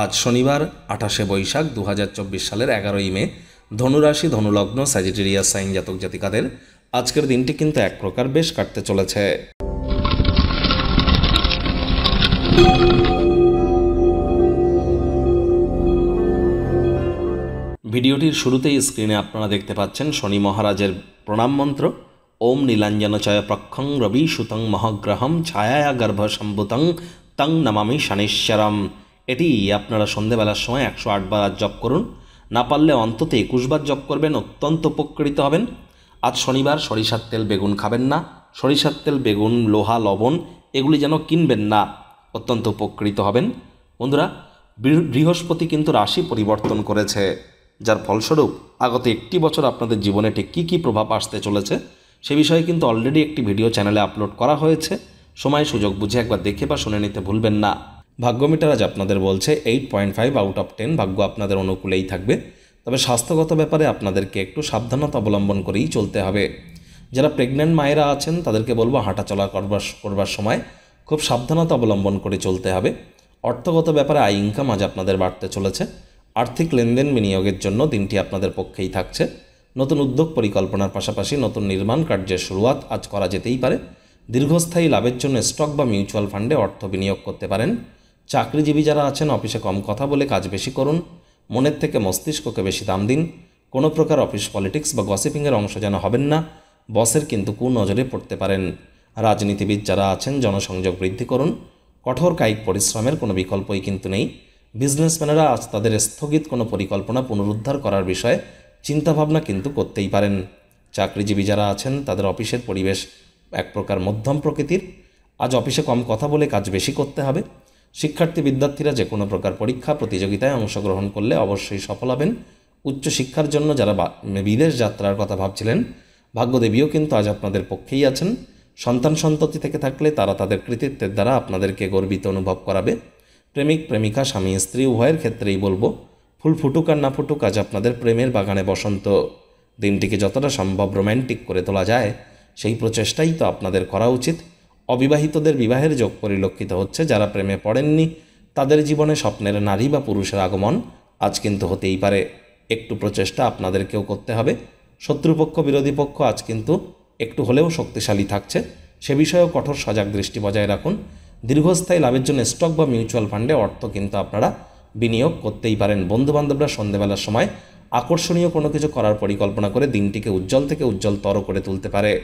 আজ শনিবার আঠাশে বৈশাখ দু সালের এগারোই মে ধনুরাশি ধনুলগ্ন স্যাজিটেরিয়াস সাইন জাতক জাতিকাদের আজকের দিনটি কিন্তু এক প্রকার বেশ কাটতে চলেছে ভিডিওটির শুরুতেই স্ক্রিনে আপনারা দেখতে পাচ্ছেন শনি মহারাজের প্রণাম মন্ত্র ওম নীলাঞ্জনচয় প্রক্ষং রবি সুতং মহগ্রহম ছায়া গর্ভ সম্ভুতং তং নমামি শনিশ্বরম এটি আপনারা সন্ধেবেলার সময় একশো আটবার জপ করুন না পারলে অন্তত একুশবার জপ করবেন অত্যন্ত উপকৃত হবেন আজ শনিবার সরিষার তেল বেগুন খাবেন না সরিষার তেল বেগুন লোহা লবণ এগুলি যেন কিনবেন না অত্যন্ত উপকৃত হবেন বন্ধুরা বৃহস্পতি কিন্তু রাশি পরিবর্তন করেছে যার ফলস্বরূপ আগত একটি বছর আপনাদের জীবনে ঠিক কী কী প্রভাব আসতে চলেছে সে বিষয়ে কিন্তু অলরেডি একটি ভিডিও চ্যানেলে আপলোড করা হয়েছে সময় সুযোগ বুঝে একবার দেখে বা শুনে নিতে ভুলবেন না ভাগ্যমিটার আজ আপনাদের বলছে eight point five out of ten ভাগ্য আপনাদের অনুকূলেই থাকবে তবে স্বাস্থ্যগত ব্যাপারে আপনাদেরকে একটু সাবধানতা অবলম্বন করেই চলতে হবে যারা প্রেগনেন্ট মায়েরা আছেন তাদেরকে বলবো হাঁটাচলা করবার করবার সময় খুব সাবধানতা অবলম্বন করে চলতে হবে অর্থগত ব্যাপারে আয় ইনকাম আজ আপনাদের বাড়তে চলেছে আর্থিক লেনদেন বিনিয়োগের জন্য দিনটি আপনাদের পক্ষেই থাকছে নতুন উদ্যোগ পরিকল্পনার পাশাপাশি নতুন নির্মাণ কার্যের শুরুয়াত আজ করা যেতেই পারে দীর্ঘস্থায়ী লাভের জন্য স্টক বা মিউচুয়াল ফান্ডে অর্থ বিনিয়োগ করতে পারেন চাকরিজীবী যারা আছেন অফিসে কম কথা বলে কাজ বেশি করুন মনের থেকে মস্তিষ্ককে বেশি দাম দিন কোনো প্রকার অফিস পলিটিক্স বা গসিপিংয়ের অংশ যেন হবেন না বসের কিন্তু কুনজরে পড়তে পারেন রাজনীতিবিদ যারা আছেন জনসংযোগ বৃদ্ধি করুন কঠোর কায়িক পরিশ্রমের কোনো বিকল্পই কিন্তু নেই বিজনেসম্যানেরা আজ তাদের স্থগিত কোনো পরিকল্পনা পুনরুদ্ধার করার বিষয়ে চিন্তাভাবনা কিন্তু করতেই পারেন চাকরিজীবী যারা আছেন তাদের অফিসের পরিবেশ এক প্রকার মধ্যম প্রকৃতির আজ অফিসে কম কথা বলে কাজ বেশি করতে হবে শিক্ষার্থী বিদ্যার্থীরা যে কোনো প্রকার পরীক্ষা প্রতিযোগিতায় অংশগ্রহণ করলে অবশ্যই সফল হবেন উচ্চশিক্ষার জন্য যারা বিদেশ যাত্রার কথা ভাবছিলেন ভাগ্যদেবীও কিন্তু আজ আপনাদের পক্ষেই আছেন সন্তান সন্ততি থেকে থাকলে তারা তাদের কৃতিত্বের দ্বারা আপনাদেরকে গর্বিত অনুভব করাবে প্রেমিক প্রেমিকা স্বামী স্ত্রী উভয়ের ক্ষেত্রেই বলবো ফুল ফুটুক আর না ফুটুক আজ আপনাদের প্রেমের বাগানে বসন্ত দিনটিকে যতটা সম্ভব রোম্যান্টিক করে তোলা যায় সেই প্রচেষ্টাই তো আপনাদের করা উচিত অবিবাহিতদের বিবাহের যোগ পরিলক্ষিত হচ্ছে যারা প্রেমে পড়েননি তাদের জীবনে স্বপ্নের নারী বা পুরুষের আগমন আজ কিন্তু হতেই পারে একটু প্রচেষ্টা আপনাদেরকেও করতে হবে শত্রুপক্ষ বিরোধী পক্ষ আজ কিন্তু একটু হলেও শক্তিশালী থাকছে সে বিষয়েও কঠোর সজাগ দৃষ্টি বজায় রাখুন দীর্ঘস্থায়ী লাভের জন্য স্টক বা মিউচুয়াল ফান্ডে অর্থ কিন্তু আপনারা বিনিয়োগ করতেই পারেন বন্ধুবান্ধবরা সন্ধেবেলার সময় আকর্ষণীয় কোনো কিছু করার পরিকল্পনা করে দিনটিকে উজ্জ্বল থেকে উজ্জ্বলতর করে তুলতে পারে